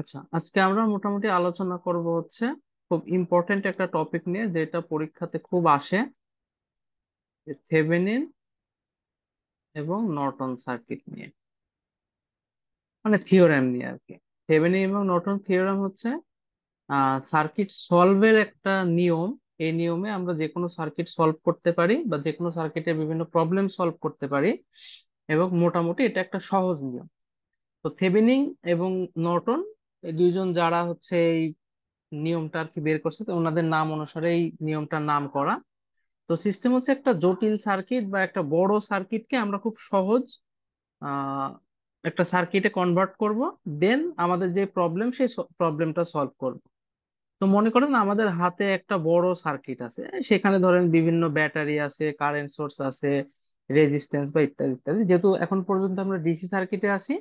আচ্ছা আজকে আমরা মোটামুটি আলোচনা করব হচ্ছে খুব ইম্পর্টেন্ট একটা টপিক নিয়ে যেটা পরীক্ষাতে খুব আসে থেভেনিন এবং নর্টন সার্কিট নিয়ে মানে থিওরাম নিয়ে আর কি থেভেনিন এবং নর্টন থিওরাম হচ্ছে সার্কিট সলভের একটা নিয়ম এই নিয়মে আমরা যে কোনো সার্কিট সলভ করতে পারি বা যে কোনো সার্কিটের বিভিন্ন প্রবলেম সলভ করতে পারি এবং মোটামুটি এটা একটা সহজ নিয়ম তো থেভেনিন এবং নর্টন দুইজন যারা হচ্ছে এই নিয়মটা আর কি বের করছে তো ওনাদের নাম অনুসারে এই নিয়মটার নাম করা তো সিস্টেম হচ্ছে একটা জটিল সার্কিট বা একটা বড় সার্কিটকে আমরা খুব সহজ একটা সার্কিটে কনভার্ট করব দেন আমাদের যে প্রবলেম সেই প্রবলেমটা সলভ করব তো মনে করেন আমাদের হাতে একটা বড় সার্কিট আছে সেখানে ধরেন বিভিন্ন ব্যাটারি আছে কারেন্ট সোর্স আছে রেজিস্ট্যান্স বা ইত্যাদি ইত্যাদি যেহেতু এখন পর্যন্ত আমরা ডিসি সার্কিটে আছি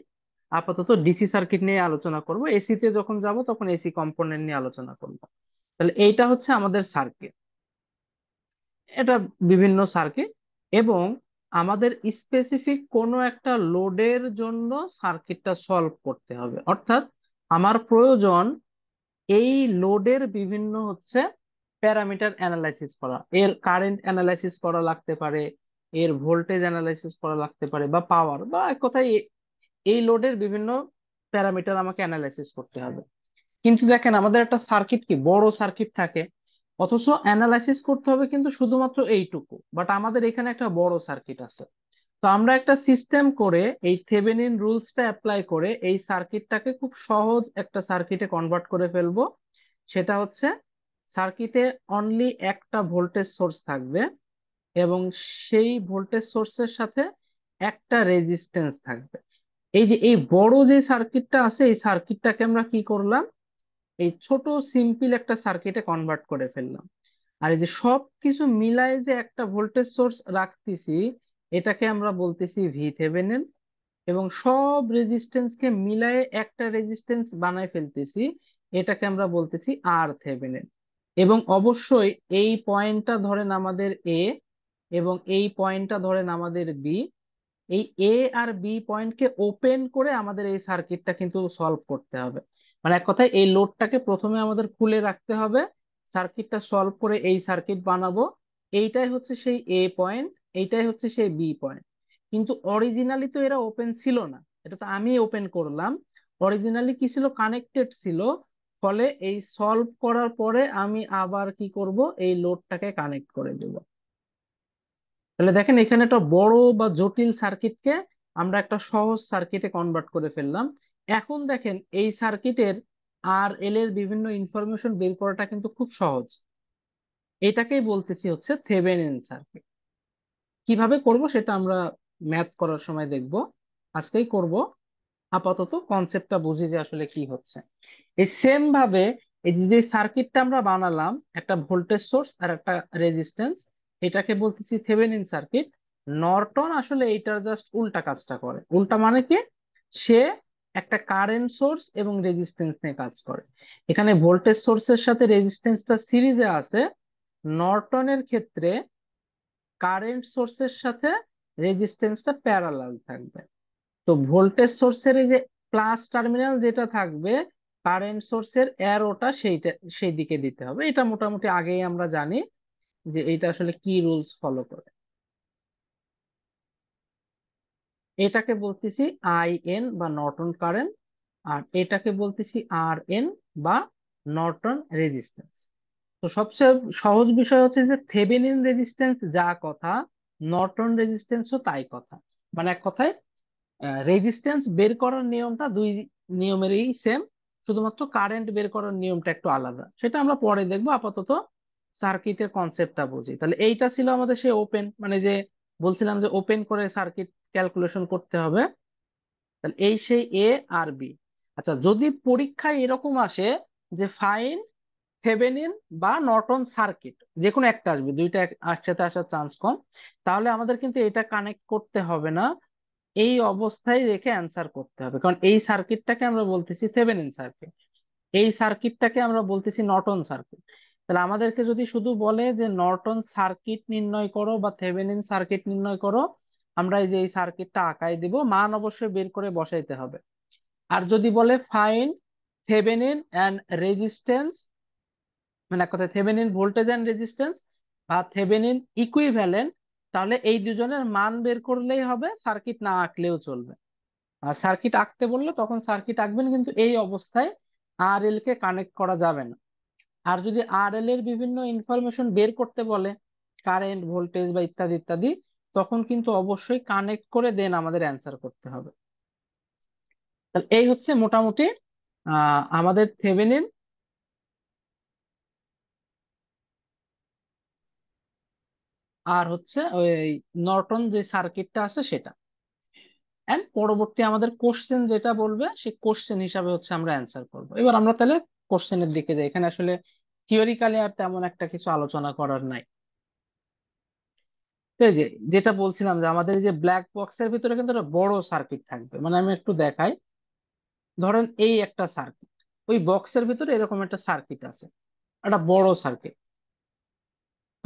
আপাতত ডিসি সার্কিট নিয়ে আলোচনা করব এসিতে যখন যাব তখন এসি কম্পোনেন্ট নিয়ে আলোচনা করব তাহলে এইটা হচ্ছে আমাদের সার্কিট এটা বিভিন্ন সার্কিট এবং আমাদের স্পেসিফিক কোনো একটা লোডের জন্য সার্কিটটা সলভ করতে হবে অর্থাৎ আমার প্রয়োজন এই লোডের বিভিন্ন হচ্ছে প্যারামিটার অ্যানালাইসিস করা এর কারেন্ট অ্যানালাইসিস করা লাগতে পারে এর ভোল্টেজ অ্যানালাইসিস করা লাগতে পারে বা পাওয়ার বা এক কথায় এই লোডের বিভিন্ন প্যারামিটার আমাকে অ্যানালাইসিস করতে হবে কিন্তু দেখেন আমাদের একটা সার্কিট কি বড় সার্কিট থাকে অথচ অ্যানালাইসিস করতে হবে কিন্তু শুধুমাত্র এইটুকু বাট আমাদের এখানে একটা বড় সার্কিট আছে তো আমরা একটা সিস্টেম করে এই থেভেনিন রুলসটা অ্যাপ্লাই করে এই সার্কিটটাকে খুব সহজ একটা সার্কিটে কনভার্ট করে ফেলবো সেটা হচ্ছে সার্কিটে অনলি একটা ভোল্টেজ সোর্স থাকবে এবং সেই ভোল্টেজ সোর্সের সাথে একটা রেজিস্টেন্স থাকবে এই যে এই বড় যে সার্কিটটা আছে এই সার্কিটটাকে আমরা কি করলাম এই ছোট সিম্পল একটা সার্কিটে কনভার্ট করে ফেললাম আর এই যে সব কিছু মিলায় যে একটা ভোল্টেজ সোর্স রাখতেছি এটাকে আমরা বলতেছি ভি থেভেনেন এবং সব রেজিস্ট্যান্সকে মিলায়ে একটা রেজিস্টেন্স বানায় ফেলতেছি এটাকে আমরা বলতেছি আর থেভেনেন এবং অবশ্যই এই পয়েন্টটা ধরেন আমাদের এ এবং এই পয়েন্টটা ধরেন আমাদের বি এই এ আর বি পয়েন্টকে ওপেন করে আমাদের এই সার্কিটটা কিন্তু সলভ করতে হবে মানে এক কথায় এই লোডটাকে প্রথমে আমাদের খুলে রাখতে হবে সার্কিটটা সলভ করে এই সার্কিট বানাবো এইটাই হচ্ছে সেই এ পয়েন্ট এইটাই হচ্ছে সেই বি পয়েন্ট কিন্তু অরিজিনালি তো এরা ওপেন ছিল না এটা তো আমি ওপেন করলাম অরিজিনালি কি ছিল কানেক্টেড ছিল ফলে এই সলভ করার পরে আমি আবার কি করব এই লোডটাকে কানেক্ট করে দেবো তাহলে দেখেন এখানে একটা বড় বা জটিল সার্কিটকে আমরা একটা সহজ সার্কিটে কনভার্ট করে ফেললাম এখন দেখেন এই সার্কিটের আর এল এর বিভিন্ন ইনফরমেশন বের করাটা কিন্তু খুব সহজ এটাকেই বলতেছি হচ্ছে থেভেনিন সার্কিট কিভাবে করব সেটা আমরা ম্যাথ করার সময় দেখব আজকেই করব আপাতত কনসেপ্টটা বুঝি যে আসলে কি হচ্ছে এই সেম ভাবে এই যে সার্কিটটা আমরা বানালাম একটা ভোল্টেজ সোর্স আর একটা রেজিস্ট্যান্স এটাকে বলতেছি থেভেনিন সার্কিট নর্টন আসলে এইটার জাস্ট উল্টা কাজটা করে উল্টা মানে কি সে একটা কারেন্ট সোর্স এবং রেজিস্ট্যান্স নিয়ে কাজ করে এখানে ভোল্টেজ সোর্সের সাথে রেজিস্টেন্সটা সিরিজে আছে নর্টনের ক্ষেত্রে কারেন্ট সোর্সের সাথে রেজিস্টেন্সটা প্যারালাল থাকবে তো ভোল্টেজ সোর্সের এই যে প্লাস টার্মিনাল যেটা থাকবে কারেন্ট সোর্সের অ্যারোটা সেইটা সেই দিকে দিতে হবে এটা মোটামুটি আগেই আমরা জানি যে এটা আসলে কি রুলস ফলো করে এটাকে বলতেছি আই এন বা নর্টন কারেন্ট আর এটাকে বলতেছি আর এন বা নর্টন রেজিস্ট্যান্স তো সবচেয়ে সহজ বিষয় হচ্ছে যে থেভেনিন রেজিস্ট্যান্স যা কথা নর্টন রেজিস্ট্যান্সও তাই কথা মানে এক কথায় রেজিস্ট্যান্স বের করার নিয়মটা দুই নিয়মেরই সেম শুধুমাত্র কারেন্ট বের করার নিয়মটা একটু আলাদা সেটা আমরা পরে দেখবো আপাতত সার্কিটের কনসেপ্টটা বুঝি তাহলে এইটা ছিল আমাদের সেই ওপেন মানে যে বলছিলাম যে ওপেন করে সার্কিট ক্যালকুলেশন করতে হবে তাহলে এই সেই এ আর বি আচ্ছা যদি পরীক্ষায় এরকম আসে যে ফাইন থেভেনিন বা নটন সার্কিট যে কোনো একটা আসবে দুইটা একসাথে আসার চান্স কম তাহলে আমাদের কিন্তু এটা কানেক্ট করতে হবে না এই অবস্থায় রেখে অ্যান্সার করতে হবে কারণ এই সার্কিটটাকে আমরা বলতেছি থেভেনিন সার্কিট এই সার্কিটটাকে আমরা বলতেছি নটন সার্কিট তাহলে আমাদেরকে যদি শুধু বলে যে নর্টন সার্কিট নির্ণয় করো বা থেভেনিন সার্কিট নির্ণয় করো আমরা এই যে এই সার্কিটটা আঁকাই দিব মান অবশ্যই বের করে বসাইতে হবে আর যদি বলে ফাইন থেভেনিন অ্যান্ড রেজিস্ট্যান্স মানে কথা থেভেনিন ভোল্টেজ অ্যান্ড রেজিস্ট্যান্স বা থেভেনিন ইকুইভ্যালেন্ট তাহলে এই দুজনের মান বের করলেই হবে সার্কিট না আঁকলেও চলবে আর সার্কিট আঁকতে বললে তখন সার্কিট আঁকবেন কিন্তু এই অবস্থায় আর এল কে কানেক্ট করা যাবে না আর যদি আর এর বিভিন্ন ইনফরমেশন বের করতে বলে কারেন্ট ভোল্টেজ বা ইত্যাদি ইত্যাদি তখন কিন্তু অবশ্যই কানেক্ট করে দেন আমাদের অ্যান্সার করতে হবে তাহলে এই হচ্ছে মোটামুটি আমাদের থেভেনিন আর হচ্ছে ওই নর্টন যে সার্কিটটা আছে সেটা এন্ড পরবর্তী আমাদের কোশ্চেন যেটা বলবে সেই কোশ্চেন হিসাবে হচ্ছে আমরা অ্যান্সার করবো এবার আমরা তাহলে কোশ্চেনের দিকে যাই এখানে আসলে থিওরিক্যালি আর তেমন একটা কিছু আলোচনা করার নাই যে যেটা বলছিলাম যে আমাদের যে ব্ল্যাক বক্সের ভিতরে কিন্তু একটা বড় সার্কিট থাকবে মানে আমি একটু দেখাই ধরেন এই একটা সার্কিট ওই বক্সের ভিতরে এরকম একটা সার্কিট আছে একটা বড় সার্কিট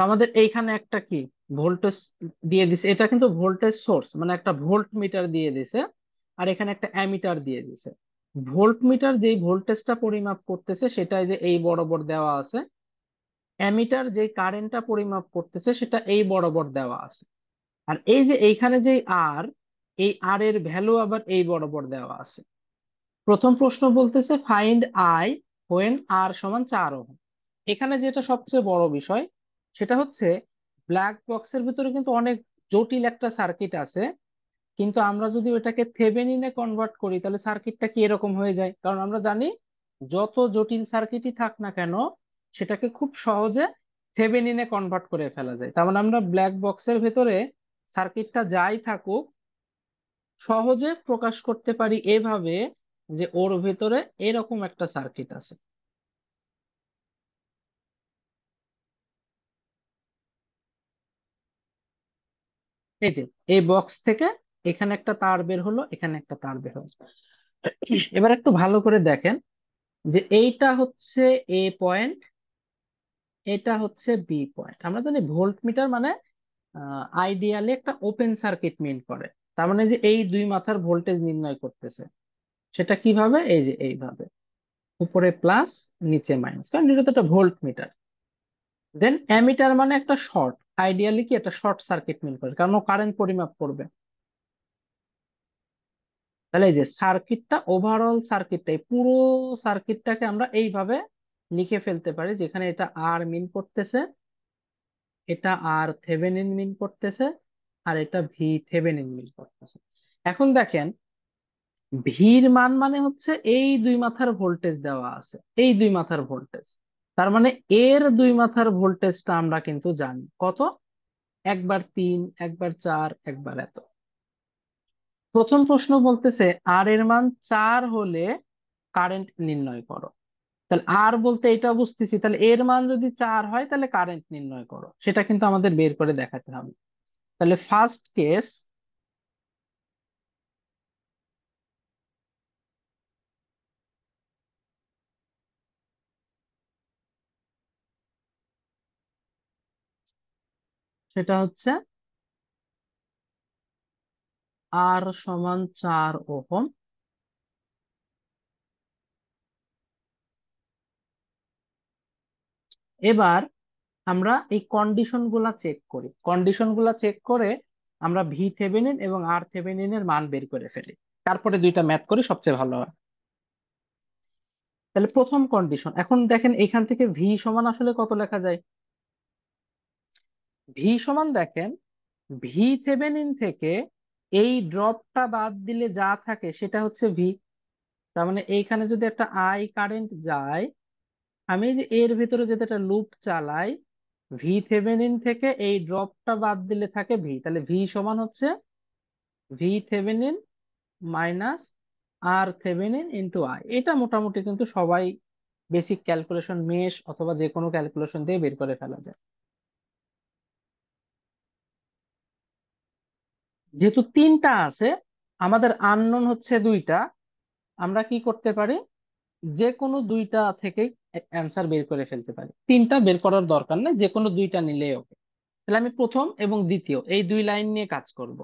আমাদের এইখানে একটা কি ভোল্টেজ দিয়ে দিছে এটা কিন্তু ভোল্টেজ সোর্স মানে একটা ভোল্ট মিটার দিয়ে দিছে আর এখানে একটা অ্যামিটার দিয়ে দিছে ভোল্টমিটার যেই ভোল্টেজটা পরিমাপ করতেছে সেটা যে এই বরাবর দেওয়া আছে অ্যামিটার যে কারেন্টটা পরিমাপ করতেছে সেটা এই বরাবর দেওয়া আছে আর এই যে এইখানে যে আর এই আর এর ভ্যালু আবার এই বরাবর দেওয়া আছে প্রথম প্রশ্ন বলতেছে ফাইন্ড আই হোয়েন আর সমান চার ও এখানে যেটা সবচেয়ে বড় বিষয় সেটা হচ্ছে ব্ল্যাক বক্সের ভিতরে কিন্তু অনেক জটিল একটা সার্কিট আছে কিন্তু আমরা যদি ওটাকে থেভেনিনে কনভার্ট করি তাহলে সার্কিটটা কি এরকম হয়ে যায় কারণ আমরা জানি যত জটিল সার্কিটই থাক না কেন সেটাকে খুব সহজে থেভেনিনে কনভার্ট করে ফেলা যায় তার মানে আমরা ব্ল্যাক বক্সের ভেতরে সার্কিটটা যাই থাকুক সহজে প্রকাশ করতে পারি এভাবে যে ওর ভেতরে এরকম একটা সার্কিট আছে এই যে এই বক্স থেকে এখানে একটা তার বের হলো এখানে একটা তার বের হলো এবার একটু ভালো করে দেখেন যে এইটা হচ্ছে এ পয়েন্ট এটা হচ্ছে বি পয়েন্ট আমরা জানি ভোল্ট মিটার মানে আইডিয়ালি একটা ওপেন সার্কিট মিন করে তার মানে যে এই দুই মাথার ভোল্টেজ নির্ণয় করতেছে সেটা কিভাবে এই যে এইভাবে উপরে প্লাস নিচে মাইনাস কারণ এটা তো একটা ভোল্ট মিটার দেন অ্যামিটার মানে একটা শর্ট আইডিয়ালি কি একটা শর্ট সার্কিট মিন করে কারণ ও কারেন্ট পরিমাপ করবে তাহলে এই যে সার্কিটটা ওভারঅল সার্কিটটা এই পুরো সার্কিটটাকে আমরা এইভাবে লিখে ফেলতে পারি যেখানে এটা আর মিন করতেছে এটা আর থেভেনিন মিন করতেছে আর এটা ভি থেভেনিন মিন করতেছে এখন দেখেন ভির মান মানে হচ্ছে এই দুই মাথার ভোল্টেজ দেওয়া আছে এই দুই মাথার ভোল্টেজ তার মানে এর দুই মাথার ভোল্টেজটা আমরা কিন্তু জানি কত একবার তিন একবার চার একবার এত প্রথম প্রশ্ন বলতেছে আর এর মান চার হলে কারেন্ট নির্ণয় করো তাহলে আর বলতে এটা বুঝতেছি তাহলে এর মান যদি চার হয় তাহলে কারেন্ট নির্ণয় করো সেটা কিন্তু আমাদের বের করে দেখাতে হবে তাহলে ফার্স্ট কেস সেটা হচ্ছে আর সমান চার ওহম এবার আমরা এই কন্ডিশন গুলা চেক করি কন্ডিশন গুলা চেক করে আমরা ভি থেভেনিন এবং আর থেভেনিন এর মান বের করে ফেলি তারপরে দুইটা ম্যাথ করি সবচেয়ে ভালো হয় তাহলে প্রথম কন্ডিশন এখন দেখেন এখান থেকে ভি সমান আসলে কত লেখা যায় ভি সমান দেখেন ভি থেভেনিন থেকে এই ড্রপটা বাদ দিলে যা থাকে সেটা হচ্ছে ভি তার মানে এইখানে যদি একটা আই কারেন্ট যায় আমি যে এর ভিতরে যদি একটা লুপ চালাই ভি থেভেনিন থেকে এই ড্রপটা বাদ দিলে থাকে ভি তাহলে ভি সমান হচ্ছে V Thevenin minus R Thevenin into I এটা মোটামুটি কিন্তু সবাই বেসিক ক্যালকুলেশন মেশ অথবা যে কোনো ক্যালকুলেশন দিয়ে বের করে ফেলা যায় যেহেতু তিনটা আছে আমাদের আননোন হচ্ছে দুইটা আমরা কি করতে পারি যে কোনো দুইটা থেকে অ্যান্সার বের করে ফেলতে পারি তিনটা বের করার দরকার নেই যে কোনো দুইটা নিলেই ওকে তাহলে আমি প্রথম এবং দ্বিতীয় এই দুই লাইন নিয়ে কাজ করব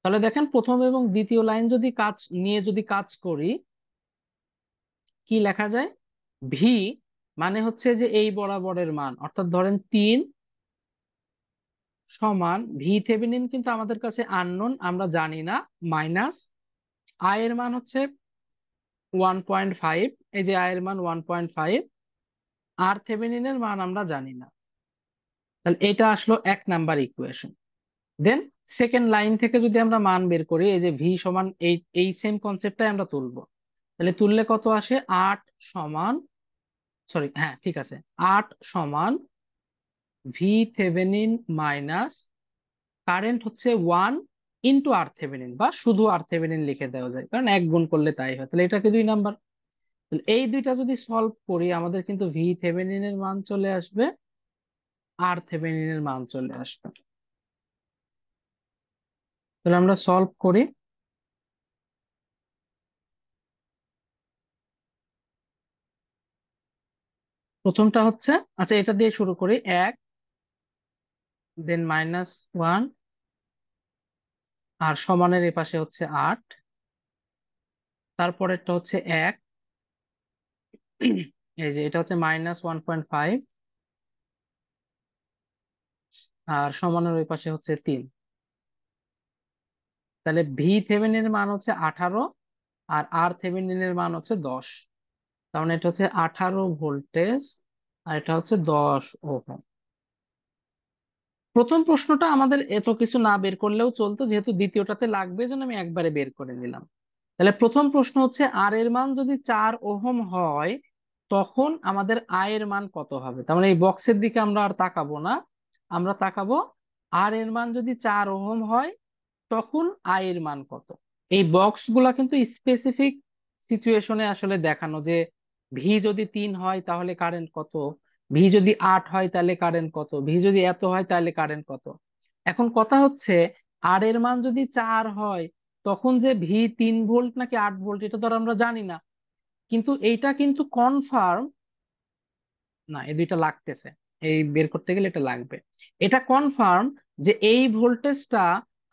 তাহলে দেখেন প্রথম এবং দ্বিতীয় লাইন যদি কাজ নিয়ে যদি কাজ করি কি লেখা যায় ভি মানে হচ্ছে যে এই বরাবরের মান অর্থাৎ ধরেন তিন সমান ভি থেভেনিন কিন্তু আমাদের কাছে আননোন আমরা জানি না মাইনাস আই এর মান হচ্ছে ওয়ান পয়েন্ট ফাইভ এই যে আই এর মান ওয়ান পয়েন্ট ফাইভ আর থেভেনিনের মান আমরা জানি না তাহলে এটা আসলো এক number equation then second line থেকে যদি আমরা মান বের করি এই যে ভি সমান এই এই সেম কনসেপ্টটাই আমরা তুলব তাহলে তুললে কত আসে আট সমান সরি হ্যাঁ ঠিক আছে আট সমান ভি থেভেনিন মাইনাস কারেন্ট হচ্ছে ওয়ান ইন্টু আর থেভেনিন বা শুধু আর থেভেনিন লিখে দেওয়া যায় কারণ এক গুণ করলে তাই হয় তাহলে এটাকে দুই নাম্বার এই দুইটা যদি সলভ করি আমাদের কিন্তু ভি থেভেনিনের মান চলে আসবে আর এর মান চলে আসবে তাহলে আমরা সলভ করি প্রথমটা হচ্ছে আচ্ছা এটা দিয়ে শুরু করি এক দেন মাইনাস ওয়ান আর সমানের এ পাশে হচ্ছে আট তারপরেরটা হচ্ছে এক এই যে এটা হচ্ছে minus one point five R সমানের ওই পাশে হচ্ছে তিন তাহলে ভি থেভেনের মান হচ্ছে আঠারো আর আর এর মান হচ্ছে দশ কারণ মানে এটা হচ্ছে আঠারো ভোল্টেজ আর এটা হচ্ছে দশ ওভার প্রথম প্রশ্নটা আমাদের এত কিছু না বের করলেও চলতো যেহেতু দ্বিতীয়টাতে লাগবে জন্য আমি একবারে বের করে নিলাম তাহলে প্রথম প্রশ্ন হচ্ছে আর এর মান যদি চার ওহম হয় তখন আমাদের আয়ের মান কত হবে তার মানে এই বক্সের দিকে আমরা আর তাকাবো না আমরা তাকাবো আর এর মান যদি চার ওহম হয় তখন আয়ের মান কত এই বক্স গুলা কিন্তু স্পেসিফিক সিচুয়েশনে আসলে দেখানো যে ভি যদি তিন হয় তাহলে কারেন্ট কত ভি যদি আট হয় তাহলে কারেন্ট কত ভি যদি এত হয় তাহলে কারেন্ট কত এখন কথা হচ্ছে আর এর মান যদি চার হয় তখন যে ভি তিন ভোল্ট নাকি আট ভোল্ট এটা ধর আমরা জানি না কিন্তু এইটা কিন্তু কনফার্ম না এই দুইটা লাগতেছে এই বের করতে গেলে এটা লাগবে এটা কনফার্ম যে এই ভোল্টেজটা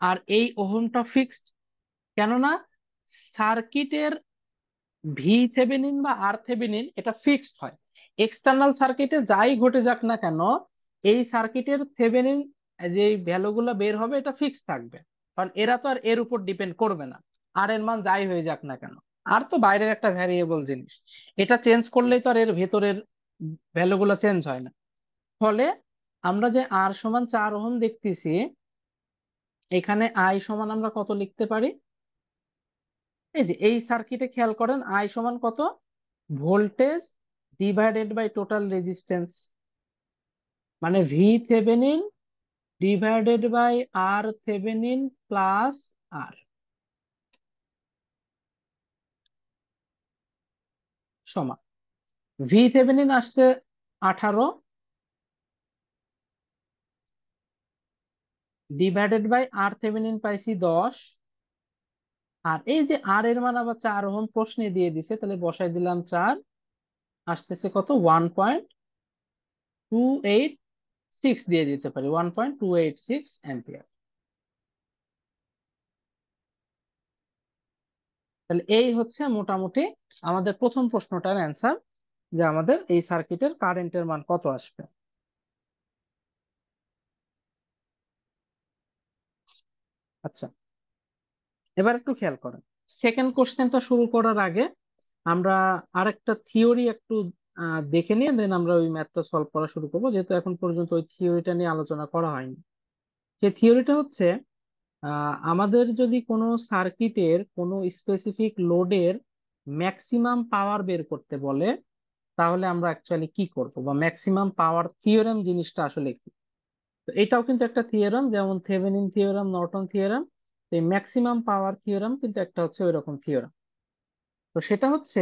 আর এই ওহমটা ফিক্সড কেননা সার্কিটের ভি থেভেনিন বা আর থেভেনিন এটা ফিক্সড হয় এক্সটার্নাল সার্কিটে যাই ঘটে যাক না কেন এই সার্কিটের থেভেনিন যে ভ্যালুগুলো বের হবে এটা ফিক্স থাকবে কারণ এরা তো আর এর উপর ডিপেন্ড করবে না আর এর মান যাই হয়ে যাক না কেন আর তো বাইরের একটা ভ্যারিয়েবল জিনিস এটা চেঞ্জ করলেই তো আর এর ভেতরের ভ্যালুগুলো চেঞ্জ হয় না ফলে আমরা যে আর সমান চার ওহম দেখতেছি এখানে আই সমান আমরা কত লিখতে পারি এই যে এই সার্কিটে খেয়াল করেন আই সমান কত voltage divided by total resistance মানে V Thevenin divided by R Thevenin plus R সমান ভি থেভেনিন আসছে আঠারো ডিভাইডেড বাই আর থেভেনিন পাইছি দশ আর এই যে আর এর মান আবার চার ওহম প্রশ্নে দিয়ে দিছে তাহলে বসাই দিলাম চার আসতেছে কত one point two eight six দিয়ে দিতে পারি one point two eight six ampere তাহলে এই হচ্ছে মোটামুটি আমাদের প্রথম প্রশ্নটার অ্যান্সার যে আমাদের এই সার্কিটের কারেন্টের মান কত আসবে আচ্ছা এবার একটু খেয়াল করেন সেকেন্ড কোশ্চেনটা শুরু করার আগে আমরা আরেকটা থিওরি একটু দেখে নিয়ে দেন আমরা ওই ম্যাথটা সলভ করা শুরু করবো যেহেতু এখন পর্যন্ত ওই থিওরিটা নিয়ে আলোচনা করা হয়নি সেই থিওরিটা হচ্ছে আমাদের যদি কোনো সার্কিটের কোনো স্পেসিফিক লোডের ম্যাক্সিমাম পাওয়ার বের করতে বলে তাহলে আমরা অ্যাকচুয়ালি কি করব বা ম্যাক্সিমাম পাওয়ার থিওরাম জিনিসটা আসলে কি তো এটাও কিন্তু একটা থিওরাম যেমন থেভেনিন থিওরাম নর্টন থিওরাম এই ম্যাক্সিমাম পাওয়ার থিওরাম কিন্তু একটা হচ্ছে ওই রকম থিওরাম তো সেটা হচ্ছে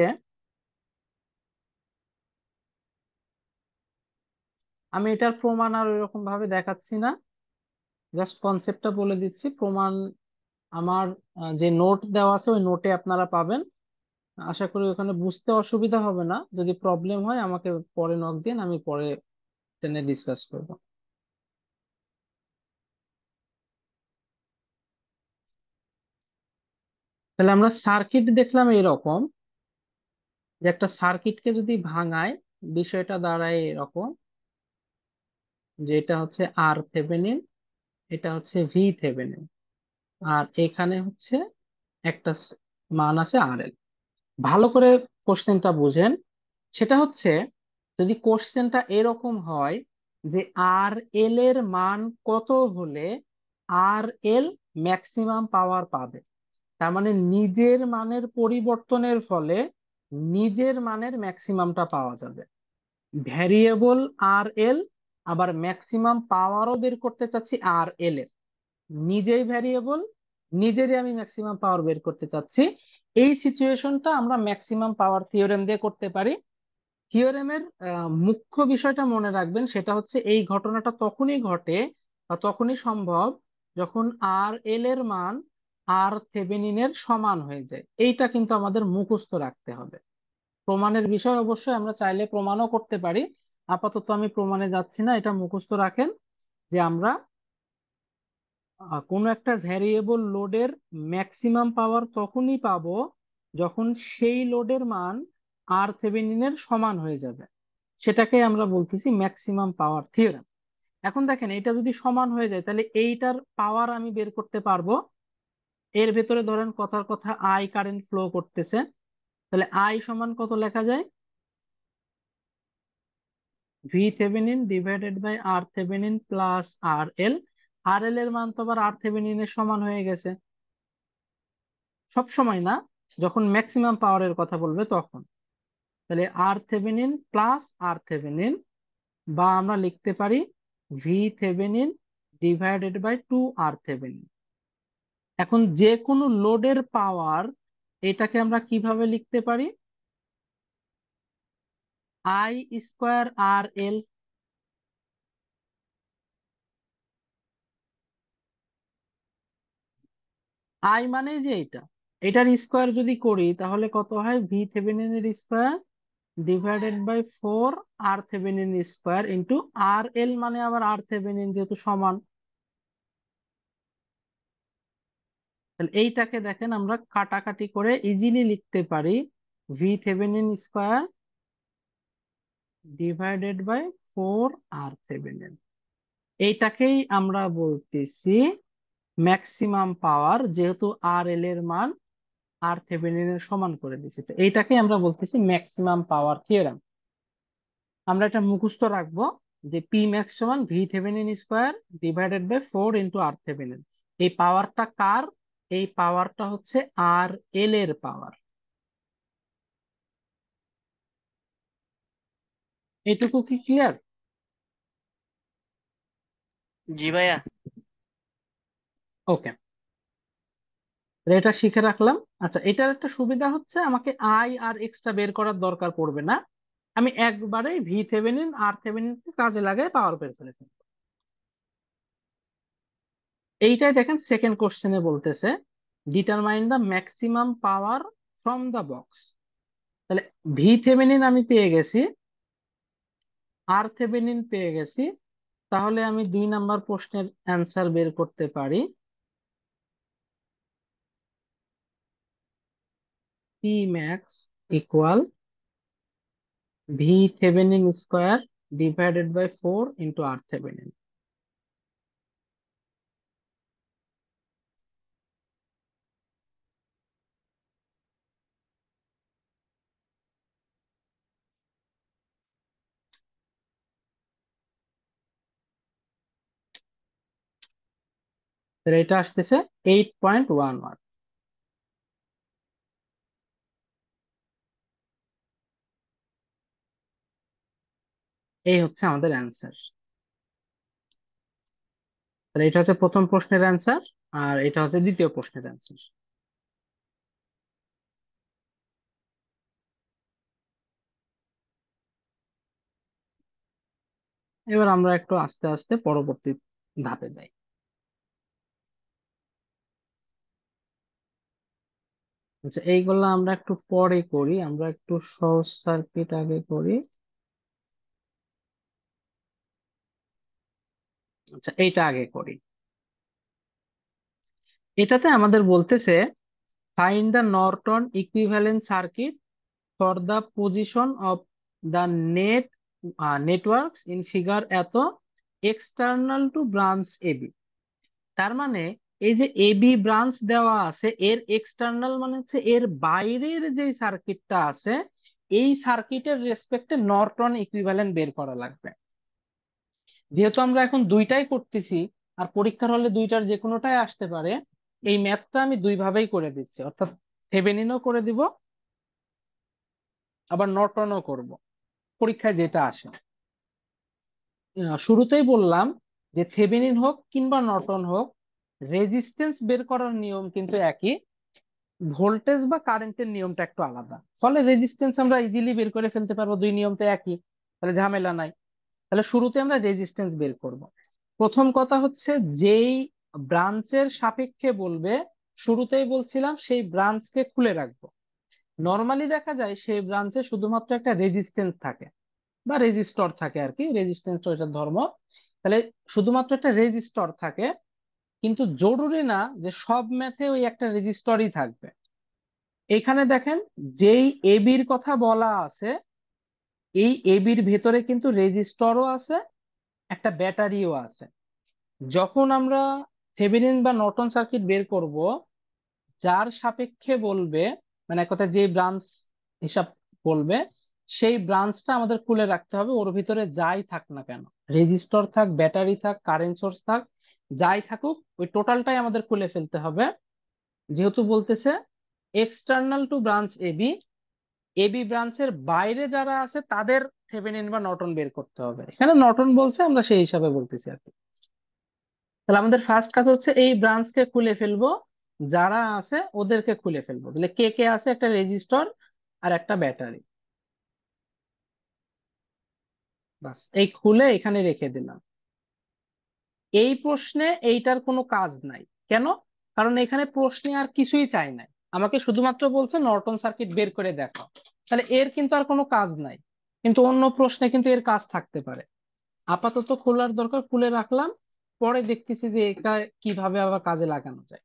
আমি এটার প্রমাণ আর ওইরকম ভাবে দেখাচ্ছি না জাস্ট কনসেপ্টটা বলে দিচ্ছি প্রমাণ আমার যে নোট দেওয়া আছে ওই নোটে আপনারা পাবেন আশা করি ওখানে বুঝতে অসুবিধা হবে না যদি প্রবলেম হয় আমাকে পরে নক দিন আমি পরে টেনে ডিসকাস করবো তাহলে আমরা সার্কিট দেখলাম এরকম যে একটা সার্কিটকে যদি ভাঙায় বিষয়টা দাঁড়ায় এরকম যে এটা হচ্ছে আর থেভেনিন এটা হচ্ছে ভি থেভেনিন আর এখানে হচ্ছে একটা মান আছে আর এল ভালো করে কোশ্চেনটা বুঝেন সেটা হচ্ছে যদি কোশ্চেনটা এরকম হয় যে আর এল এর মান কত হলে আর এল ম্যাক্সিমাম পাওয়ার পাবে তার মানে নিজের মানের পরিবর্তনের ফলে নিজের মানের ম্যাক্সিমামটা পাওয়া যাবে ভ্যারিয়েবল আর এল আবার ম্যাক্সিমাম পাওয়ারও বের করতে চাচ্ছি আর এল এর নিজেই ভ্যারিয়েবল নিজেরই আমি ম্যাক্সিমাম পাওয়ার বের করতে চাচ্ছি এই সিচুয়েশনটা আমরা ম্যাক্সিমাম পাওয়ার থিওরেম দিয়ে করতে পারি থিওরেমের মুখ্য বিষয়টা মনে রাখবেন সেটা হচ্ছে এই ঘটনাটা তখনই ঘটে বা তখনই সম্ভব যখন আর এল এর মান আর থেভেনিনের সমান হয়ে যায় এইটা কিন্তু আমাদের মুখস্থ রাখতে হবে প্রমাণের বিষয় অবশ্যই আমরা চাইলে প্রমাণও করতে পারি আপাতত আমি প্রমাণে যাচ্ছি না এটা মুখস্থ রাখেন যে আমরা কোনো একটা ভ্যারিয়েবল লোডের ম্যাক্সিমাম পাওয়ার তখনই পাবো যখন সেই লোডের মান আর থেভেনিনের সমান হয়ে যাবে সেটাকে আমরা বলতেছি ম্যাক্সিমাম পাওয়ার থিওরাম এখন দেখেন এটা যদি সমান হয়ে যায় তাহলে এইটার পাওয়ার আমি বের করতে পারবো এর ভেতরে ধরেন কথার কথা আই কারেন্ট ফ্লো করতেছে তাহলে আই সমান কত লেখা যায় V Thevenin divided by R Thevenin plus R L R L এর মান তো আবার আর এর সমান হয়ে গেছে সব সময় না যখন ম্যাক্সিমাম পাওয়ারের কথা বলবে তখন তাহলে R Thevenin plus R Thevenin বা আমরা লিখতে পারি V Thevenin divided by two R Thevenin এখন যে কোনো লোডের পাওয়ার এটাকে আমরা কিভাবে লিখতে পারি I square R L I মানে যে এটা এটার স্কোয়ার যদি করি তাহলে কত হয় ভি এর square divided by four R Thevenin square into R L মানে আবার আর থেভেনিন যেহেতু সমান তাহলে এইটাকে দেখেন আমরা কাটাকাটি করে ইজিলি লিখতে পারি V Thevenin square divided by four R Thevenin এইটাকেই আমরা বলতেছি ম্যাক্সিমাম পাওয়ার যেহেতু আর এল এর মান আর থেভেনিনের সমান করে দিচ্ছি তো এইটাকে আমরা বলতেছি ম্যাক্সিমাম পাওয়ার থিওরাম আমরা এটা মুখস্থ রাখবো যে পি ম্যাক্স সমান V Thevenin square divided by four into R Thevenin এই পাওয়ারটা কার এই পাওয়ারটা হচ্ছে আর এল এর পাওয়ার এটুকু কি ক্লিয়ার জি ভাইয়া ওকে এটা শিখে রাখলাম আচ্ছা এটার একটা সুবিধা হচ্ছে আমাকে আই আর এক্সটা বের করার দরকার পড়বে না আমি একবারে ভি থেভেনিন আর থেভেনিন কাজে লাগে পাওয়ার বের করে ফেলি এইটাই দেখেন সেকেন্ড কোশ্চেনে বলতেছে determine the maximum power from the box তাহলে ভি থেভেনিন আমি পেয়ে গেছি আর থেভেনিন পেয়ে গেছি তাহলে আমি দুই নাম্বার প্রশ্নের অ্যান্সার বের করতে পারি P max equal V Thevenin square divided by four into R Thevenin তাহলে এটা আসতেছে এইট পয়েন্ট ওয়ান ওয়ান এই হচ্ছে আমাদের অ্যান্সার তাহলে এটা হচ্ছে প্রথম প্রশ্নের অ্যান্সার আর এটা হচ্ছে দ্বিতীয় প্রশ্নের অ্যান্সার এবার আমরা একটু আস্তে আস্তে পরবর্তী ধাপে যাই আচ্ছা এইগুলো আমরা একটু পরে করি আমরা একটু শর্ট সার্কিট আগে করি আচ্ছা এইটা আগে করি এটাতে আমাদের বলতেছে find the Norton equivalent circuit for the position of the net network in figure at external to branch AB তার মানে এই যে এবি ব্রাঞ্চ দেওয়া আছে এর এক্সটার্নাল মানে হচ্ছে এর বাইরের যে সার্কিটটা আছে এই সার্কিটের রেসপেক্টে নর্টন ইকুইভ্যালেন্ট বের করা লাগবে যেহেতু আমরা এখন দুইটাই করতেছি আর পরীক্ষার হলে দুইটার যে কোনোটাই আসতে পারে এই ম্যাথটা আমি দুইভাবেই করে দিচ্ছি অর্থাৎ থেভেনিনও করে দিব আবার নর্টনও করব পরীক্ষায় যেটা আসে শুরুতেই বললাম যে থেভেনিন হোক কিংবা নর্টন হোক রেজিস্ট্যান্স বের করার নিয়ম কিন্তু একই ভোল্টেজ বা কারেন্টের নিয়মটা একটু আলাদা ফলে রেজিস্ট্যান্স আমরা ইজিলি বের করে ফেলতে পারবো দুই নিয়ম তো একই তাহলে ঝামেলা নাই তাহলে শুরুতে আমরা রেজিস্ট্যান্স বের করব প্রথম কথা হচ্ছে যেই ব্রাঞ্চের সাপেক্ষে বলবে শুরুতেই বলছিলাম সেই ব্রাঞ্চকে খুলে রাখবো নর্মালি দেখা যায় সেই ব্রাঞ্চে শুধুমাত্র একটা রেজিস্ট্যান্স থাকে বা রেজিস্টর থাকে আর কি রেজিস্ট্যান্স ওইটার ধর্ম তাহলে শুধুমাত্র একটা রেজিস্টর থাকে কিন্তু জরুরি না যে সব ম্যাথে ওই একটা রেজিস্টরই থাকবে এখানে দেখেন যেই এবির কথা বলা আছে এই এবির ভেতরে কিন্তু রেজিস্টরও আছে একটা ব্যাটারিও আছে যখন আমরা থেভেনিন বা নর্টন সার্কিট বের করব যার সাপেক্ষে বলবে মানে এক কথা যে ব্রাঞ্চ হিসাব বলবে সেই ব্রাঞ্চটা আমাদের খুলে রাখতে হবে ওর ভিতরে যাই থাক না কেন রেজিস্টর থাক ব্যাটারি থাক কারেন্ট সোর্স থাক যাই থাকুক ওই টোটালটাই আমাদের খুলে ফেলতে হবে যেহেতু বলতেছে external to branch AB AB ব্রাঞ্চের বাইরে যারা আছে তাদের থেভেনিন বা নটন বের করতে হবে এখানে নটন বলছে আমরা সেই হিসাবে বলতেছি আর কি তাহলে আমাদের ফার্স্ট কাজ হচ্ছে এই ব্রাঞ্চকে খুলে ফেলবো যারা আছে ওদেরকে খুলে ফেলবো তাহলে কে কে আছে একটা রেজিস্টর আর একটা ব্যাটারি বাস এই খুলে এখানে রেখে দিলাম এই প্রশ্নে এইটার কোনো কাজ নাই কেন কারণ এখানে প্রশ্নে আর কিছুই চাই নাই আমাকে শুধুমাত্র বলছে নর্টন সার্কিট বের করে দেখো তাহলে এর কিন্তু আর কোনো কাজ নাই কিন্তু অন্য প্রশ্নে কিন্তু এর কাজ থাকতে পারে আপাতত খোলার দরকার খুলে রাখলাম পরে দেখতেছি যে এটা কিভাবে আবার কাজে লাগানো যায়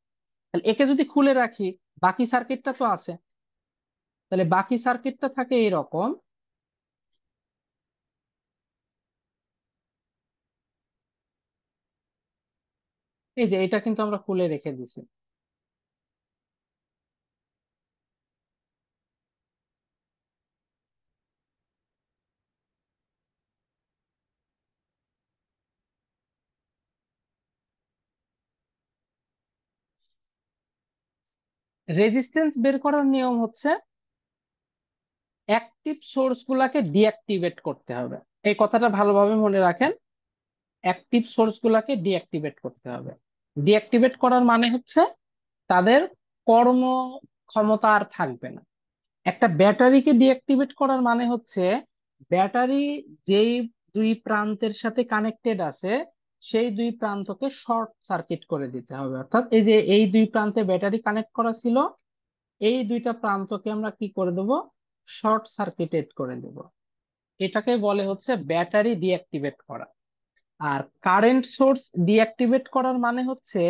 তাহলে একে যদি খুলে রাখি বাকি সার্কিটটা তো আছে তাহলে বাকি সার্কিটটা থাকে এরকম এই যে এটা কিন্তু আমরা খুলে রেখে দিছি রেজিস্টেন্স বের করার নিয়ম হচ্ছে অ্যাক্টিভ সোর্স গুলাকে ডিঅ্যাক্টিভেট করতে হবে এই কথাটা ভালোভাবে মনে রাখেন অ্যাক্টিভ সোর্স গুলাকে ডিঅ্যাক্টিভেট করতে হবে ডিঅ্যাক্টিভেট করার মানে হচ্ছে তাদের কর্ম ক্ষমতা আর থাকবে না একটা ব্যাটারিকে ডিঅ্যাক্টিভেট করার মানে হচ্ছে ব্যাটারি যেই দুই প্রান্তের সাথে কানেক্টেড আছে সেই দুই প্রান্তকে শর্ট সার্কিট করে দিতে হবে অর্থাৎ এই যে এই দুই প্রান্তে ব্যাটারি কানেক্ট করা ছিল এই দুইটা প্রান্তকে আমরা কি করে দেব শর্ট সার্কিটেড করে দেব এটাকে বলে হচ্ছে ব্যাটারি ডিঅ্যাক্টিভেট করা আর কারেন্ট সোর্স ডিঅ্যাক্টিভেট করার মানে হচ্ছে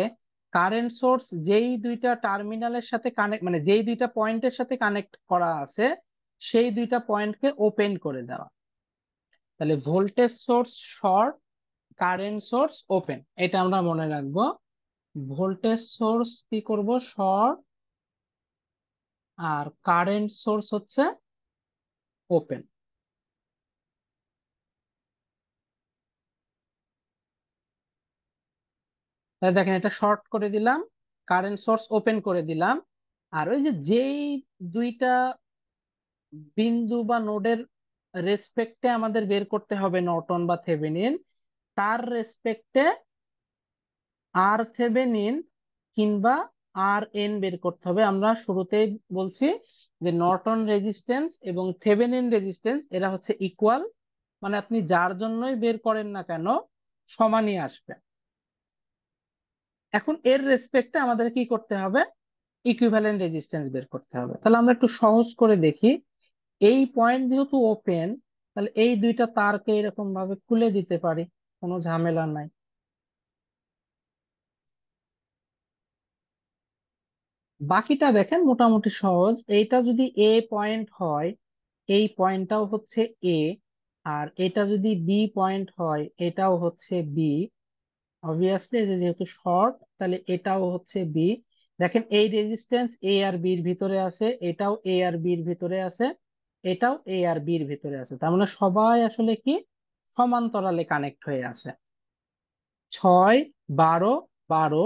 কারেন্ট সোর্স যেই দুইটা টার্মিনালের সাথে কানেক্ট মানে যেই দুইটা পয়েন্টের সাথে কানেক্ট করা আছে সেই দুইটা পয়েন্টকে ওপেন করে দেওয়া তাহলে voltage source short current source open এটা আমরা মনে রাখবো ভোল্টেজ সোর্স কি করব শর্ট আর কারেন্ট সোর্স হচ্ছে ওপেন দেখেন এটা শর্ট করে দিলাম কারেন্ট সোর্স ওপেন করে দিলাম আর ওই যে যেই দুইটা বিন্দু বা নোডের রেসপেক্টে আমাদের বের করতে হবে নর্টন বা থেভেনিন তার রেসপেক্টে আর থেভেনিন কিংবা আর এন বের করতে হবে আমরা শুরুতেই বলছি যে নর্টন রেজিস্ট্যান্স এবং থেভেনিন রেজিস্ট্যান্স এরা হচ্ছে ইকুয়াল মানে আপনি যার জন্যই বের করেন না কেন সমানই আসবে এখন এর রেসপেক্টে আমাদের কি করতে হবে ইকুইভ্যালেন্ট রেজিস্ট্যান্স বের করতে হবে তাহলে আমরা একটু সহজ করে দেখি এই পয়েন্ট যেহেতু ওপেন তাহলে এই দুইটা তারকে এরকম ভাবে খুলে দিতে পারি কোনো ঝামেলা নাই বাকিটা দেখেন মোটামুটি সহজ এইটা যদি এ পয়েন্ট হয় এই পয়েন্টটাও হচ্ছে এ আর এটা যদি বি পয়েন্ট হয় এটাও হচ্ছে বি অবভিয়াসলি যে যেহেতু শর্ট তাহলে এটাও হচ্ছে বি দেখেন এই রেজিস্ট্যান্স এ আর বির ভিতরে আছে এটাও এ আর বির ভিতরে আছে এটাও এ আর বির ভিতরে আছে তার মানে সবাই আসলে কি সমান্তরালে কানেক্ট হয়ে আছে ছয় বারো বারো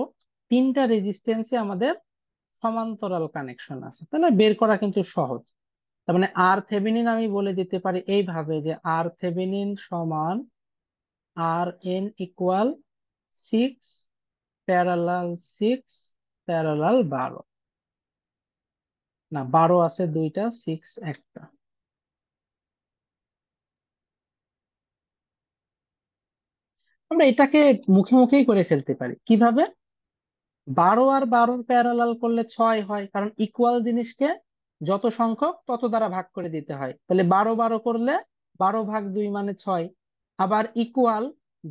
তিনটা রেজিস্ট্যান্সে আমাদের সমান্তরাল কানেকশন আছে তাহলে বের করা কিন্তু সহজ তার মানে আর থেভেনিন আমি বলে দিতে পারি এইভাবে যে আর থেভেনিন সমান R N equal six parallel six parallel বারো না বারো আছে দুইটা সিক্স একটা আমরা এটাকে মুখে মুখেই করে ফেলতে পারি কিভাবে বারো আর বারোর প্যারালাল করলে ছয় হয় কারণ ইকুয়াল জিনিসকে যত সংখ্যক তত দ্বারা ভাগ করে দিতে হয় তাহলে বারো বারো করলে বারো ভাগ দুই মানে ছয় আবার ইকুয়াল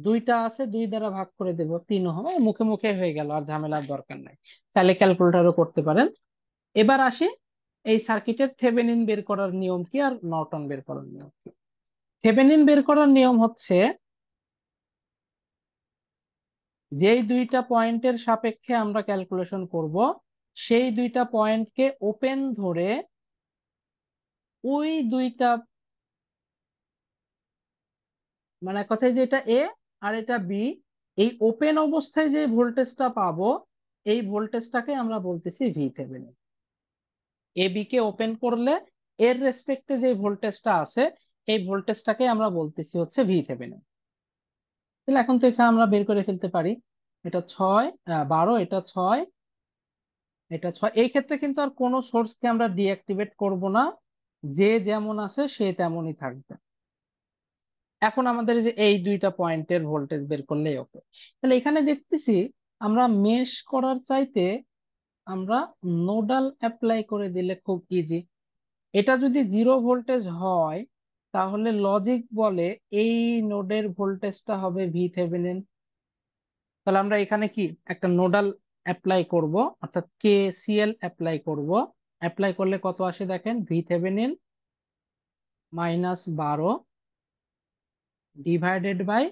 দুইটা আছে দুই দ্বারা ভাগ করে দেব তিন হবে মুখে মুখে হয়ে গেল আর ঝামেলার দরকার নাই চাইলে ক্যালকুলেটারও করতে পারেন এবার আসি এই সার্কিটের থেভেনিন বের করার নিয়ম কি আর নর্টন বের করার নিয়ম কি থেভেনিন বের করার নিয়ম হচ্ছে যেই দুইটা পয়েন্টের সাপেক্ষে আমরা ক্যালকুলেশন করব সেই দুইটা পয়েন্টকে ওপেন ধরে ওই দুইটা মানে এক কথায় যে এটা এ আর এটা বি এই ওপেন অবস্থায় যে ভোল্টেজটা পাবো এই ভোল্টেজটাকে আমরা বলতেছি ভি থেভেন এ বি কে ওপেন করলে এর রেসপেক্টে যে ভোল্টেজটা আছে এই ভোল্টেজটাকে আমরা বলতেছি হচ্ছে ভি থেভেন তাহলে এখন তো এখানে আমরা বের করে ফেলতে পারি এটা ছয় বারো এটা ছয় এটা ছয় এই ক্ষেত্রে কিন্তু আর কোনো সোর্সকে আমরা ডিঅ্যাক্টিভেট করব না যে যেমন আছে সে তেমনই থাকবে এখন আমাদের যে এই দুইটা পয়েন্টের ভোল্টেজ বের করলেই ওকে তাহলে এখানে দেখতেছি আমরা মেশ করার চাইতে আমরা নোডাল অ্যাপ্লাই করে দিলে খুব ইজি এটা যদি জিরো ভোল্টেজ হয় তাহলে লজিক বলে এই নোডের ভোল্টেজটা হবে ভি থেভেন তাহলে আমরা এখানে কি একটা নোডাল অ্যাপ্লাই করব অর্থাৎ কে সিএল অ্যাপ্লাই করব অ্যাপ্লাই করলে কত আসে দেখেন ভি থেভেন মাইনাস বারো ডিভাইডেড বাই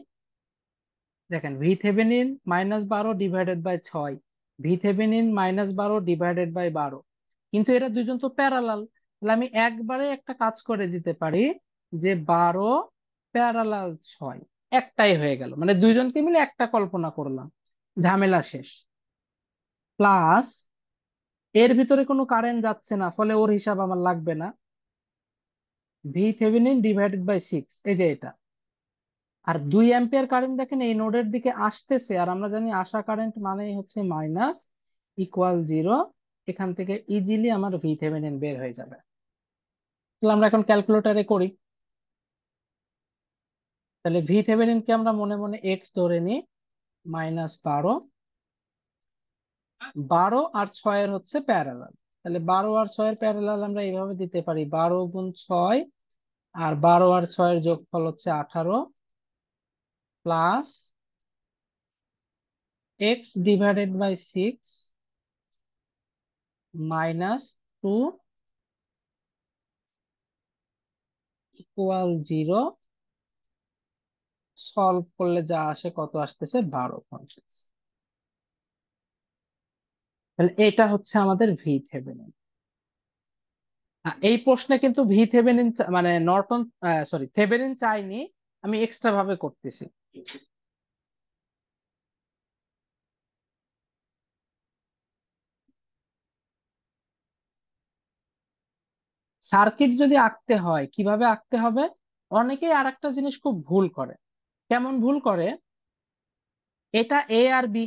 দেখেন ভি থেভেনিন মাইনাস বারো ডিভাইডেড বাই ছয় ভি থেভেনিন মাইনাস বারো ডিভাইডেড বাই বারো কিন্তু এরা দুজন তো প্যারালাল তাহলে আমি একবারে একটা কাজ করে দিতে পারি যে বারো প্যারালাল ছয় একটাই হয়ে গেল মানে দুইজনকে মিলে একটা কল্পনা করলাম ঝামেলা শেষ প্লাস এর ভিতরে কোনো কারেন্ট যাচ্ছে না ফলে ওর হিসাব আমার লাগবে না V Thevenin divided by six এই যে এটা আর দুই অ্যাম্পিয়ার কারেন্ট দেখেন এই নোডের দিকে আসতেছে আর আমরা জানি আসা কারেন্ট মানেই হচ্ছে মাইনাস ইকুয়াল জিরো এখান থেকে ইজিলি আমার ভি থেভেনিন বের হয়ে যাবে তাহলে আমরা এখন ক্যালকুলেটারে করি তাহলে ভি থেভেনিনকে আমরা মনে মনে এক্স ধরে নিই মাইনাস বারো বারো আর ছয়ের হচ্ছে প্যারালাল তাহলে বারো আর ছয়ের প্যারালাল আমরা এইভাবে দিতে পারি বারো গুণ ছয় আর বারো আর ছয়ের যোগফল হচ্ছে আঠারো plus X divided by six minus two equal zero solve করলে যা আসে কত আসতেছে বারো পঞ্চাশ তাহলে এটা হচ্ছে আমাদের ভি থেভেনিন এই প্রশ্নে কিন্তু ভি থেভেনিন মানে নর্টন সরি থেভেনিন চাইনি আমি এক্সট্রা ভাবে করতেছি সার্কিট যদি আঁকতে হয় কিভাবে আঁকতে হবে অনেকেই আর একটা জিনিস খুব ভুল করে কেমন ভুল করে এটা এ আর বি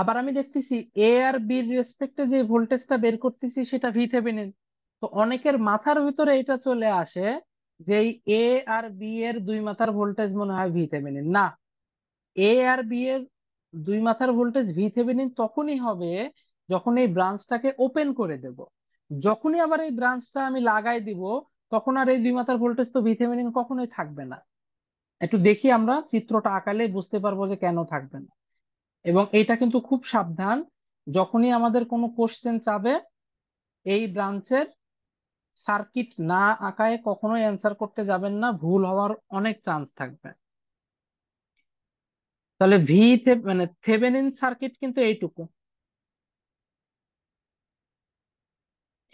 আবার আমি দেখতেছি এ আর বির রেসপেক্টে যে ভোল্টেজটা বের করতেছি সেটা ভি থেভেনিন তো অনেকের মাথার ভিতরে এটা চলে আসে যে এ আর বি এর দুই মাথার ভোল্টেজ মনে হয় ভি থেভেনিন না এ আর বি এর দুই মাথার ভোল্টেজ ভি থেভেনিন তখনই হবে যখন এই ব্রাঞ্চটাকে ওপেন করে দেব যখনই আবার এই ব্রাঞ্চটা আমি লাগাই দিব তখন আর এই দুই মাথার ভোল্টেজ তো ভি থেভেনিন কখনোই থাকবে না একটু দেখি আমরা চিত্রটা আঁকালে বুঝতে পারবো যে কেন থাকবে না এবং এটা কিন্তু খুব সাবধান যখনই আমাদের কোনো কোশ্চেন চাবে এই ব্রাঞ্চের সার্কিট না আঁকায় কখনোই অ্যান্সার করতে যাবেন না ভুল হওয়ার অনেক চান্স থাকবে তাহলে ভি মানে থেভেনিন সার্কিট কিন্তু এইটুকু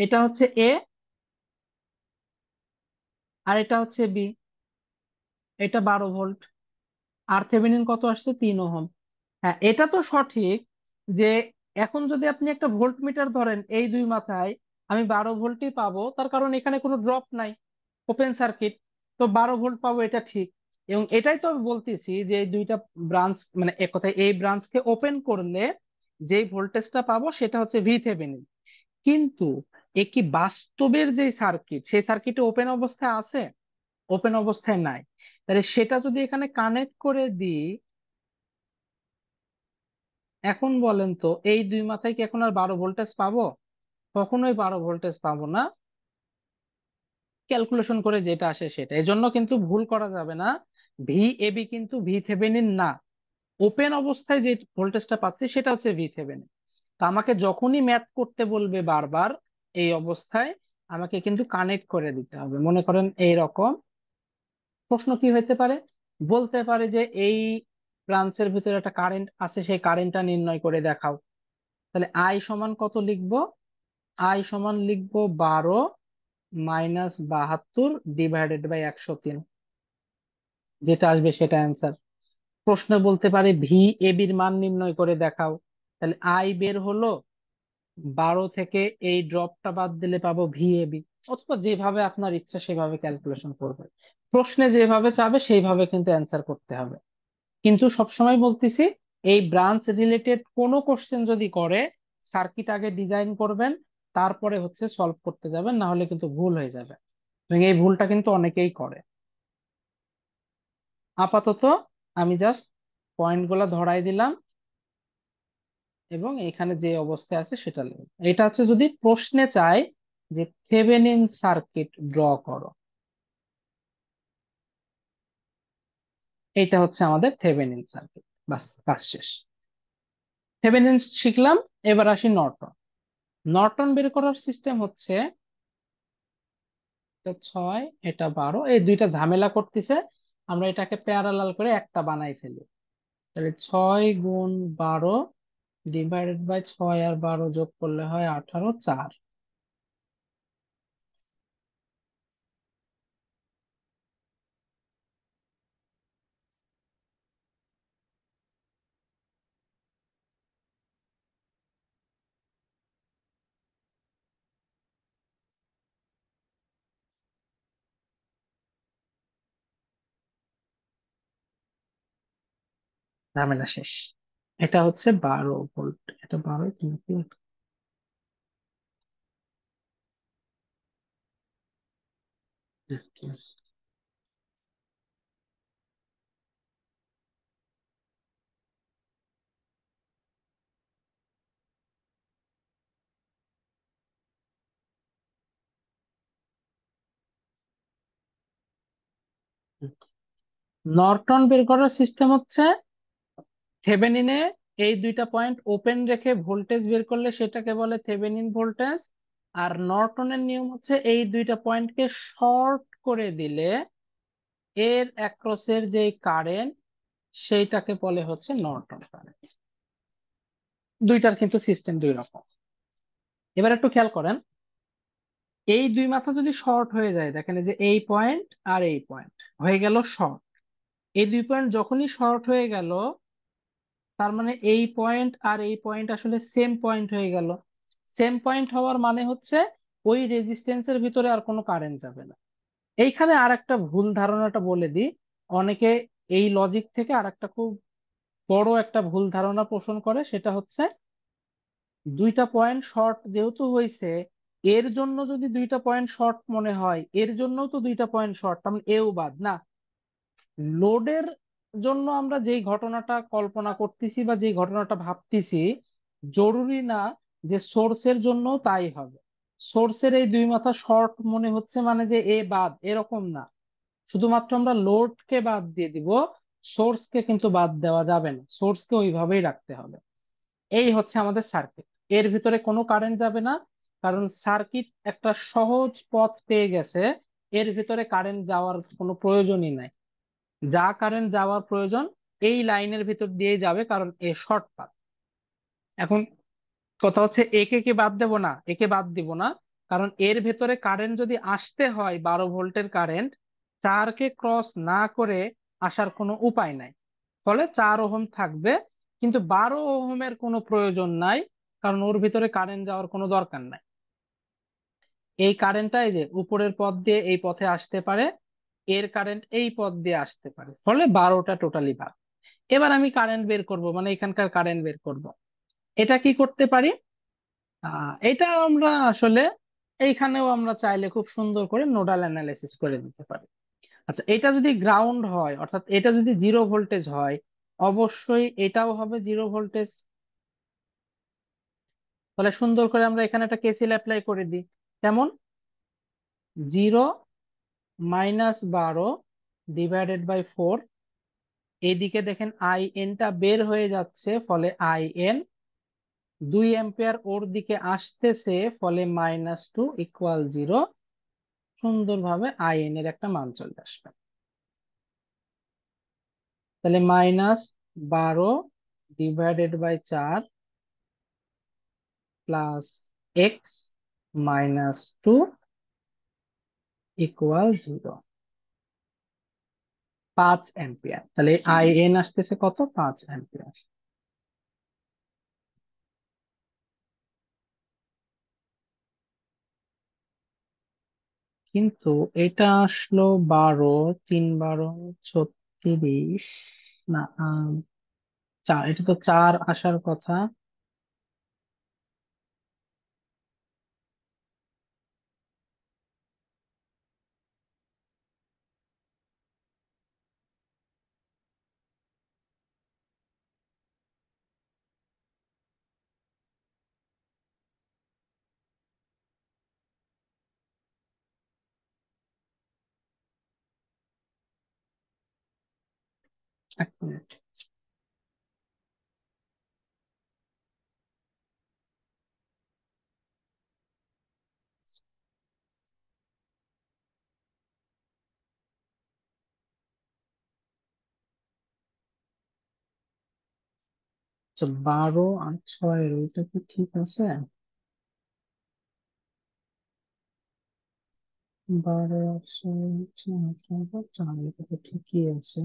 এটা হচ্ছে এ আর এটা হচ্ছে বি এটা বারো ভোল্ট আর থেভেনিন কত আসছে তিন ওহম হ্যাঁ এটা তো সঠিক যে এখন যদি আপনি একটা ভোল্ট মিটার ধরেন এই দুই মাথায় আমি বারো ভোল্টই পাবো তার কারণ এখানে কোনো ড্রপ নাই ওপেন সার্কিট তো বারো ভোল্ট পাবো এটা ঠিক এবং এটাই তো আমি বলতেছি যে দুইটা ব্রাঞ্চ মানে এক কথায় এই ব্রাঞ্চকে ওপেন করলে যে ভোল্টেজটা পাবো সেটা হচ্ছে ভি থেভেনিন কিন্তু একই কি বাস্তবের যে সার্কিট সেই সার্কিটে ওপেন অবস্থায় আছে ওপেন অবস্থায় নাই তাহলে সেটা যদি এখানে কানেক্ট করে দিই এখন বলেন তো এই দুই মাথায় কি এখন আর বারো ভোল্টেজ পাবো কখনোই বারো ভোল্টেজ পাবো না ক্যালকুলেশন করে যেটা আসে সেটা এজন্য কিন্তু ভুল করা যাবে না ভি এবি কিন্তু ভি থেভেনিন না ওপেন অবস্থায় যে ভোল্টেজটা পাচ্ছি সেটা হচ্ছে ভি থেভেনিন তো আমাকে যখনই ম্যাথ করতে বলবে বারবার এই অবস্থায় আমাকে কিন্তু কানেক্ট করে দিতে হবে মনে করেন এই রকম প্রশ্ন কি হতে পারে বলতে পারে যে এই ব্রাঞ্চের ভিতরে একটা কারেন্ট আছে সেই কারেন্টটা নির্ণয় করে দেখাও তাহলে আই সমান কত লিখবো আই সমান লিখবো বারো মাইনাস বাহাত্তর ডিভাইডেড বাই একশো তিন যেটা আসবে সেটা অ্যান্সার প্রশ্ন বলতে পারে ভি এ বির মান নির্ণয় করে দেখাও তাহলে আই বের হলো বারো থেকে এই ড্রপটা বাদ দিলে পাবো ভি এ বি অথবা যেভাবে আপনার ইচ্ছা সেভাবে ক্যালকুলেশন করবে প্রশ্নে যেভাবে চাবে সেইভাবে কিন্তু অ্যান্সার করতে হবে কিন্তু সবসময় বলতেছি এই ব্রাঞ্চ রিলেটেড কোনো কোশ্চেন যদি করে সার্কিট আগে ডিজাইন করবেন তারপরে হচ্ছে সলভ করতে যাবেন না হলে কিন্তু ভুল হয়ে যাবে এই ভুলটা কিন্তু অনেকেই করে আপাতত আমি জাস্ট গুলা ধরাই দিলাম এবং এখানে যে অবস্থায় আছে সেটা এটা হচ্ছে যদি প্রশ্নে চায় যে থেভেনিন সার্কিট ড্র করো এটা হচ্ছে আমাদের থেভেনিন সার্কিট বাস কাজ শেষ থেভেনিন শিখলাম এবার আসি নর্টন নর্টন বের করার সিস্টেম হচ্ছে এটা ছয় এটা বারো এই দুইটা ঝামেলা করতেছে আমরা এটাকে প্যারালাল করে একটা বানাই ফেলি তাহলে ছয় গুণ বারো ডিভাইডেড বাই ছয় আর বারো যোগ করলে হয় আঠারো চার ঝামেলা শেষ এটা হচ্ছে বারো ভোল্ট এটা বারো কি নর্টন বের করার সিস্টেম হচ্ছে থেভেনিনে এই দুইটা পয়েন্ট ওপেন রেখে ভোল্টেজ বের করলে সেটাকে বলে থেভেনিন ভোল্টেজ আর নর্টনের নিয়ম হচ্ছে এই দুইটা পয়েন্টকে শর্ট করে দিলে এর অ্যাক্রসের যে কারেন্ট সেইটাকে বলে হচ্ছে নর্টন কারেন্ট দুইটার কিন্তু সিস্টেম দুই রকম এবার একটু খেয়াল করেন এই দুই মাথা যদি শর্ট হয়ে যায় দেখেন যে এই পয়েন্ট আর এই পয়েন্ট হয়ে গেল শর্ট এই দুই পয়েন্ট যখনই শর্ট হয়ে গেল তার মানে এই পয়েন্ট আর এই পয়েন্ট আসলে সেম পয়েন্ট হয়ে গেল সেম পয়েন্ট হওয়ার মানে হচ্ছে ওই রেজিস্টেন্সের ভিতরে আর কোনো কারেন্ট যাবে না এইখানে আর একটা ভুল ধারণাটা বলে দিই অনেকে এই লজিক থেকে আর একটা খুব বড় একটা ভুল ধারণা পোষণ করে সেটা হচ্ছে দুইটা পয়েন্ট শর্ট যেহেতু হয়েছে এর জন্য যদি দুইটা পয়েন্ট শর্ট মনে হয় এর জন্য তো দুইটা পয়েন্ট শর্ট তার মানে এও বাদ না লোডের জন্য আমরা যেই ঘটনাটা কল্পনা করতেছি বা যেই ঘটনাটা ভাবতেছি জরুরি না যে সোর্সের জন্য তাই হবে সোর্সের এই দুই মাথা শর্ট মনে হচ্ছে মানে যে এ বাদ এরকম না শুধুমাত্র আমরা লোডকে বাদ দিয়ে দিব সোর্সকে কিন্তু বাদ দেওয়া যাবে না সোর্সকে ওইভাবেই রাখতে হবে এই হচ্ছে আমাদের সার্কিট এর ভিতরে কোনো কারেন্ট যাবে না কারণ সার্কিট একটা সহজ পথ পেয়ে গেছে এর ভিতরে কারেন্ট যাওয়ার কোনো প্রয়োজনই নাই যা কারেন্ট যাওয়ার প্রয়োজন এই লাইনের ভিতর দিয়ে যাবে কারণ এ শর্ট পাথ এখন কথা হচ্ছে একে কি বাদ দেব না একে বাদ দিব না কারণ এর ভেতরে কারেন্ট যদি আসতে হয় বারো ভোল্টের কারেন্ট চারকে ক্রস না করে আসার কোনো উপায় নাই ফলে চার ওহম থাকবে কিন্তু বারো ওহমের কোনো প্রয়োজন নাই কারণ ওর ভিতরে কারেন্ট যাওয়ার কোনো দরকার নাই এই কারেন্টটা এই যে উপরের পথ দিয়ে এই পথে আসতে পারে এর কারেন্ট এই পথ দিয়ে আসতে পারে ফলে বারোটা টোটালি ভাগ এবার আমি কারেন্ট বের করব মানে এখানকার কারেন্ট বের করব এটা কি করতে পারি এটা আমরা আসলে এইখানেও আমরা চাইলে খুব সুন্দর করে নোডাল অ্যানালাইসিস করে দিতে পারি আচ্ছা এটা যদি গ্রাউন্ড হয় অর্থাৎ এটা যদি জিরো ভোল্টেজ হয় অবশ্যই এটাও হবে জিরো ভোল্টেজ তাহলে সুন্দর করে আমরা এখানে একটা কেসিল অ্যাপ্লাই করে দিই কেমন জিরো মাইনাস বারো ডিভাইডেড বাই ফোর এইদিকে দেখেন আই এনটা বের হয়ে যাচ্ছে ফলে আই এন দুই অ্যাম্পিয়ার ওর দিকে আসতেছে ফলে মাইনাস টু ইকুয়াল জিরো সুন্দরভাবে আই এন এর একটা মান চলে আসবে তাহলে মাইনাস বারো ডিভাইডেড বাই চার plus X minus two equal zero পাঁচ অ্যাম্পিয়ার তাহলে আই এন আসতেছে কত পাঁচ অ্যাম্পিয়ার কিন্তু এটা আসলো বারো তিন বারো ছত্রিশ না চার এটা তো চার আসার কথা এক মিনিট আচ্ছা বারো আর ছয়ের ওইটা কি ঠিক আছে বারো আর ছয় হচ্ছে ঠিকই আছে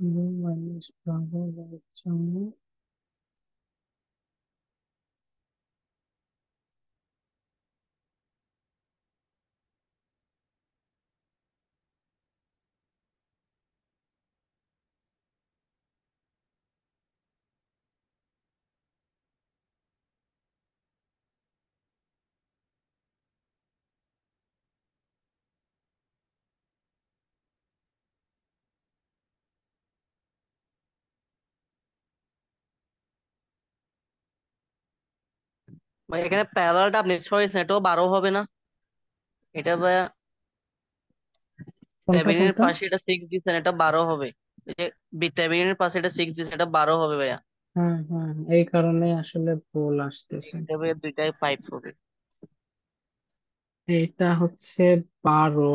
No one is stronger ভাই এখানে প্যারালালটা আপনি ছয় সেটও বারো হবে না এটা ভাইয়া এর পাশে এটা সিক্স দিচ্ছেন এটা বারো হবে এর পাশে এটা সিক্স দিচ্ছেন এটা বারো হবে ভাইয়া হ্যাঁ হ্যাঁ এই কারণে আসলে পোল আসতেছে এটা ভাইয়া দুইটাই ফাইভ হবে এটা হচ্ছে বারো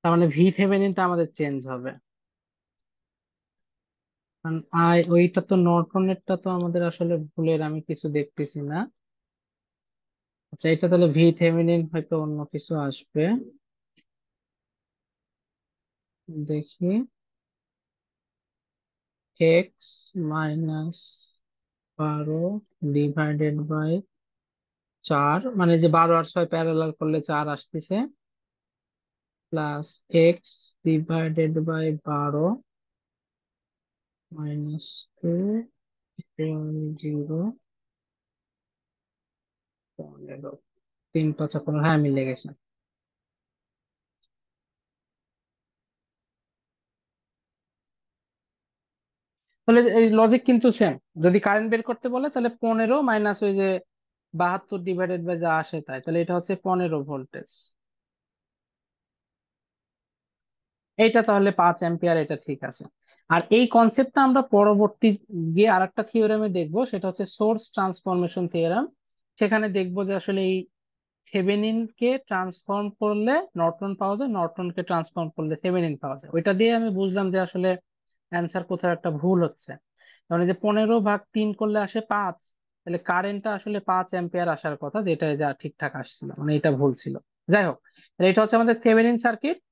তার মানে ভি থেভেনিনটা আমাদের চেঞ্জ হবে কারণ আই ওইটা তো নর্টনেরটা তো আমাদের আসলে ভুলের আমি কিছু দেখতেছি না আচ্ছা এটা তাহলে ভি থেভেনিন হয়তো অন্য কিছু আসবে দেখি এক্স মাইনাস বারো ডিভাইডেড বাই চার মানে যে বারো আর ছয় প্যারালাল করলে চার আসতেছে প্লাস এক্স ডিভাইডেড বাই বারো minus 2 equal 0 পনেরো তিন পাঁচা পনেরো হ্যাঁ মিলে গেছে তাহলে এই লজিক কিন্তু সেম যদি কারেন্ট বের করতে বলে তাহলে পনেরো মাইনাস ওই যে বাহাত্তর ডিভাইডেড বাই যা আসে তাই তাহলে এটা হচ্ছে পনেরো ভোল্টেজ এটা তাহলে পাঁচ অ্যাম্পিয়ার এটা ঠিক আছে আর এই কনসেপ্টটা আমরা পরবর্তী গিয়ে আর একটা থিওরেমে দেখব সেটা হচ্ছে সোর্স ট্রান্সফরমেশন থিওরাম সেখানে দেখব যে আসলে এই থেভেনিনকে ট্রান্সফর্ম করলে নর্টন পাওয়া যায় নর্টনকে ট্রান্সফর্ম করলে থেভেনিন পাওয়া যায় ওইটা দিয়ে আমি বুঝলাম যে আসলে অ্যান্সার কোথায় একটা ভুল হচ্ছে মানে যে পনেরো ভাগ তিন করলে আসে পাঁচ তাহলে কারেন্টটা আসলে পাঁচ অ্যাম্পিয়ার আসার কথা যেটা যা ঠিকঠাক আসছিল মানে এটা ভুল ছিল যাই হোক এটা হচ্ছে আমাদের থেভেনিন সার্কিট